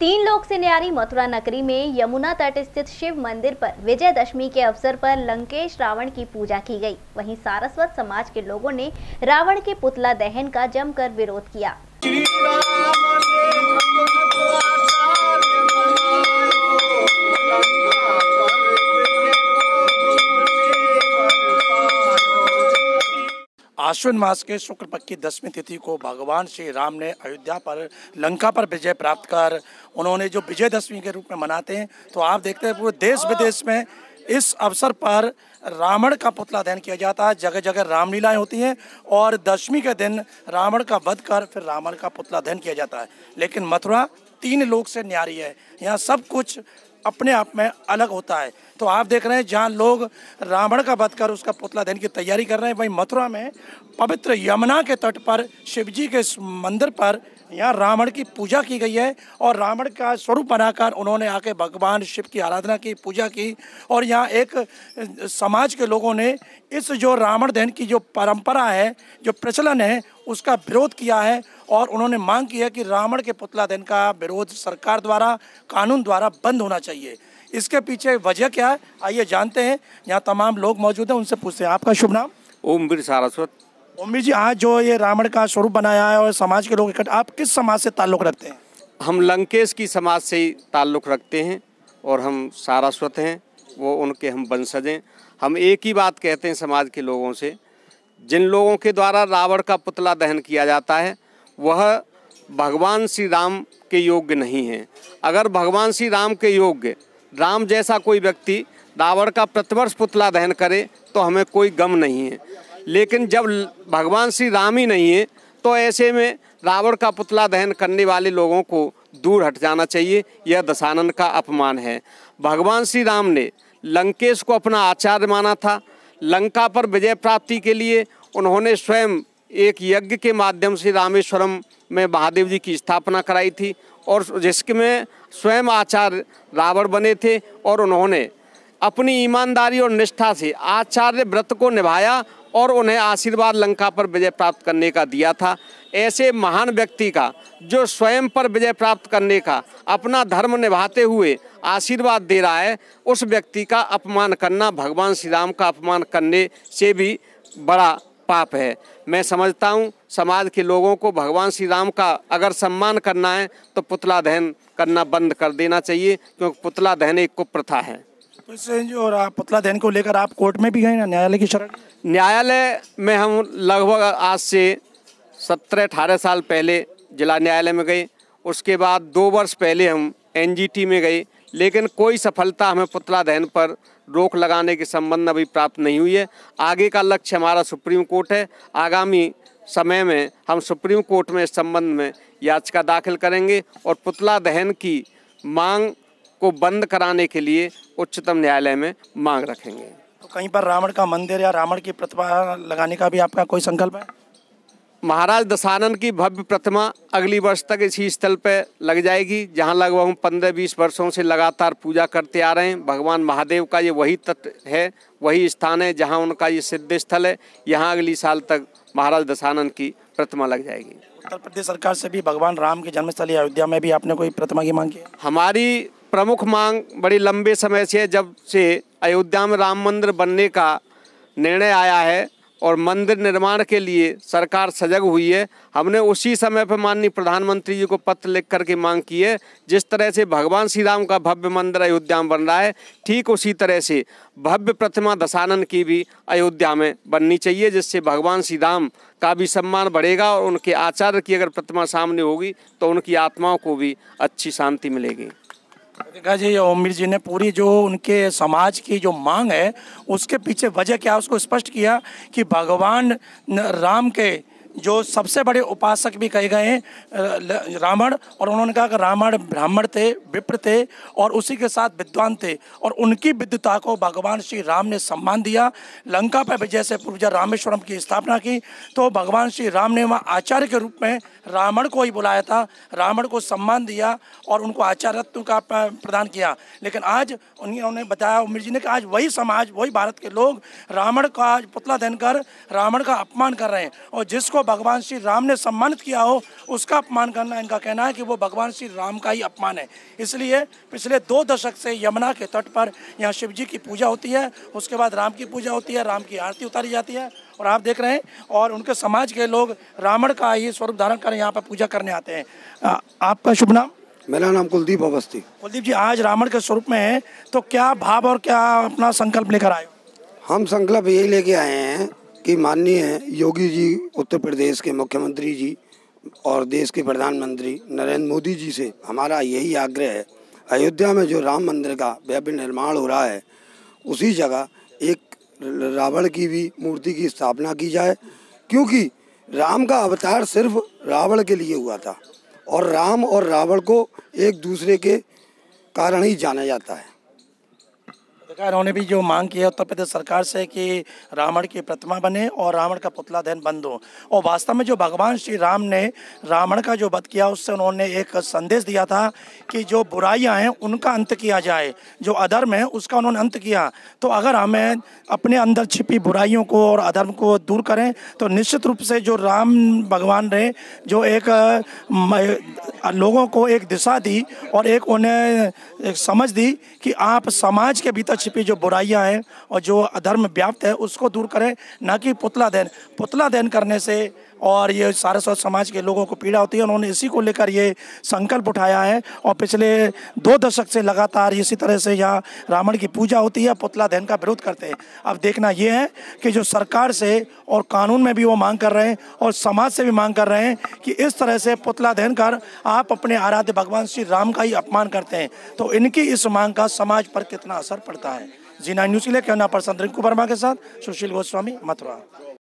तीन लोग से न्यारी मथुरा नगरी में यमुना तट स्थित शिव मंदिर पर विजयदशमी के अवसर पर लंकेश रावण की पूजा की गई वहीं सारस्वत समाज के लोगों ने रावण के पुतला दहन का जमकर विरोध किया आश्विन मास के शुक्ल पक्ष की दसवीं तिथि को भगवान श्री राम ने अयोध्या पर लंका पर विजय प्राप्त कर उन्होंने जो विजयदशमी के रूप में मनाते हैं तो आप देखते हैं पूरे देश हाँ। विदेश में इस अवसर पर रावण का पुतला दहन किया जाता है जगह जगह रामलीलाएं होती हैं और दशमी के दिन रावण का वध कर फिर रावण का पुतला दहन किया जाता है लेकिन मथुरा तीन लोग से न्यारी है यहाँ सब कुछ अपने आप में अलग होता है तो आप देख रहे हैं जहाँ लोग रावण का वध कर उसका पुतला देने की तैयारी कर रहे हैं वहीं मथुरा में पवित्र यमुना के तट पर शिव जी के मंदिर पर यहाँ रावण की पूजा की गई है और रावण का स्वरूप बनाकर उन्होंने आके भगवान शिव की आराधना की पूजा की और यहाँ एक समाज के लोगों ने इस जो रावण दहन की जो परंपरा है जो प्रचलन है उसका विरोध किया है और उन्होंने मांग की है कि रावण के पुतला दहन का विरोध सरकार द्वारा कानून द्वारा बंद होना चाहिए इसके पीछे वजह क्या है आइए जानते हैं यहाँ तमाम लोग मौजूद हैं उनसे पूछते हैं आपका शुभ नाम ओम बीर सारस्वत ओमवीर जी आज जो ये रावण का स्वरूप बनाया है और समाज के लोग इकट्ठे आप किस समाज से ताल्लुक़ रखते हैं हम लंकेश की समाज से ही ताल्लुक़ रखते हैं और हम सारस्वत हैं वो उनके हम वंशज हैं हम एक ही बात कहते हैं समाज के लोगों से जिन लोगों के द्वारा रावण का पुतला दहन किया जाता है वह भगवान श्री राम के योग्य नहीं हैं अगर भगवान श्री राम के योग्य राम जैसा कोई व्यक्ति रावण का प्रतिवर्ष पुतला दहन करे तो हमें कोई गम नहीं है लेकिन जब भगवान श्री राम ही नहीं है तो ऐसे में रावण का पुतला दहन करने वाले लोगों को दूर हट जाना चाहिए यह दशानंद का अपमान है भगवान श्री राम ने लंकेश को अपना आचार्य माना था लंका पर विजय प्राप्ति के लिए उन्होंने स्वयं एक यज्ञ के माध्यम से रामेश्वरम में महादेव जी की स्थापना कराई थी और जिसमें स्वयं आचार्य रावण बने थे और उन्होंने अपनी ईमानदारी और निष्ठा से आचार्य व्रत को निभाया और उन्हें आशीर्वाद लंका पर विजय प्राप्त करने का दिया था ऐसे महान व्यक्ति का जो स्वयं पर विजय प्राप्त करने का अपना धर्म निभाते हुए आशीर्वाद दे रहा है उस व्यक्ति का अपमान करना भगवान श्री राम का अपमान करने से भी बड़ा पाप है मैं समझता हूँ समाज के लोगों को भगवान श्री राम का अगर सम्मान करना है तो पुतला दहन करना बंद कर देना चाहिए क्योंकि पुतला दहन एक कुप्रथा है जो इससे जो पुतला दहन को लेकर आप कोर्ट में भी गए ना न्यायालय की शरण न्यायालय में हम लगभग आज से सत्रह अठारह साल पहले जिला न्यायालय में गए उसके बाद दो वर्ष पहले हम एनजीटी में गए लेकिन कोई सफलता हमें पुतला दहन पर रोक लगाने के संबंध अभी प्राप्त नहीं हुई है आगे का लक्ष्य हमारा सुप्रीम कोर्ट है आगामी समय में हम सुप्रीम कोर्ट में इस संबंध में याचिका दाखिल करेंगे और पुतला दहन की मांग को बंद कराने के लिए उच्चतम न्यायालय में मांग रखेंगे तो कहीं पर रावण का मंदिर या रावण की प्रतिमा लगाने का भी आपका कोई संकल्प है महाराज दशानन की भव्य प्रतिमा अगली वर्ष तक इसी स्थल पर लग जाएगी जहां लगभग पंद्रह बीस वर्षों से लगातार पूजा करते आ रहे हैं भगवान महादेव का ये वही तट है वही स्थान है जहां उनका ये सिद्ध स्थल है यहां अगली साल तक महाराज दशानन की प्रतिमा लग जाएगी उत्तर प्रदेश सरकार से भी भगवान राम के जन्मस्थली अयोध्या में भी आपने कोई प्रतिमा की मांग की हमारी प्रमुख मांग बड़ी लंबे समय से जब से अयोध्या में राम मंदिर बनने का निर्णय आया है और मंदिर निर्माण के लिए सरकार सजग हुई है हमने उसी समय पर माननीय प्रधानमंत्री जी को पत्र लिख करके मांग की है जिस तरह से भगवान श्री राम का भव्य मंदिर अयोध्या में बन रहा है ठीक उसी तरह से भव्य प्रतिमा दशानन की भी अयोध्या में बननी चाहिए जिससे भगवान श्री राम का भी सम्मान बढ़ेगा और उनके आचार्य की अगर प्रतिमा सामने होगी तो उनकी आत्माओं को भी अच्छी शांति मिलेगी देखा जी ओमिर जी ने पूरी जो उनके समाज की जो मांग है उसके पीछे वजह क्या उसको स्पष्ट किया कि भगवान राम के जो सबसे बड़े उपासक भी कहे गए हैं रावण और उन्होंने कहा कि रावण ब्राह्मण थे विप्र थे और उसी के साथ विद्वान थे और उनकी विद्वता को भगवान श्री राम ने सम्मान दिया लंका पर विजय से पूर्व रामेश्वरम की स्थापना की तो भगवान श्री राम ने वहाँ आचार्य के रूप में रावण को ही बुलाया था रावण को सम्मान दिया और उनको आचार्यत्व का प्रदान किया लेकिन आज उन्होंने बताया उमिर जी ने कहा आज वही समाज वही भारत के लोग रावण का पुतला दहन कर रावण का अपमान कर रहे हैं और जिसको भगवान श्री राम ने सम्मानित किया हो उसका अपमान करना इनका कहना है कि वो भगवान श्री राम का ही अपमान है इसलिए पिछले दो दशक से यमुना के तट पर यहाँ शिव जी की पूजा होती है उसके बाद राम की पूजा होती है राम की आरती उतारी जाती है और आप देख रहे हैं और उनके समाज के लोग रावण का ही स्वरूप धारण कर यहाँ पर पूजा करने आते हैं आपका शुभ नाम मेरा नाम कुलदीप अवस्थी कुलदीप जी आज रावण के स्वरूप में है तो क्या भाव और क्या अपना संकल्प लेकर आए हम संकल्प यही लेके आए हैं कि माननीय योगी जी उत्तर प्रदेश के मुख्यमंत्री जी और देश के प्रधानमंत्री नरेंद्र मोदी जी से हमारा यही आग्रह है अयोध्या में जो राम मंदिर का भव्य निर्माण हो रहा है उसी जगह एक रावण की भी मूर्ति की स्थापना की जाए क्योंकि राम का अवतार सिर्फ रावण के लिए हुआ था और राम और रावण को एक दूसरे के कारण ही जाना जाता है सरकार ने भी जो मांग की है उत्तर प्रदेश सरकार से कि रावण की प्रतिमा बने और रावण का पुतला दहन बंद हो और वास्तव में जो भगवान श्री राम ने रावण का जो वध किया उससे उन्होंने एक संदेश दिया था कि जो बुराइयां हैं उनका अंत किया जाए जो अधर्म है उसका उन्होंने अंत किया तो अगर हमें अपने अंदर छिपी बुराइयों को और अधर्म को दूर करें तो निश्चित रूप से जो राम भगवान ने जो एक लोगों को एक दिशा दी और एक उन्हें एक समझ दी कि आप समाज के भीतर छिपी जो बुराइयाँ हैं और जो अधर्म व्याप्त है उसको दूर करें ना कि पुतला दहन पुतला दहन करने से और ये सारस्वत समाज के लोगों को पीड़ा होती है उन्होंने इसी को लेकर ये संकल्प उठाया है और पिछले दो दशक से लगातार इसी तरह से यहाँ रावण की पूजा होती है पुतला दहन का विरोध करते हैं अब देखना ये है कि जो सरकार से और कानून में भी वो मांग कर रहे हैं और समाज से भी मांग कर रहे हैं कि इस तरह से पुतला दहन कर आप अपने आराध्य भगवान श्री राम का ही अपमान करते हैं तो इनकी इस मांग का समाज पर कितना असर पड़ता है जी नाइन न्यूज के लिए कहना पर्सन रिंकू वर्मा के साथ सुशील गोस्वामी मथुरा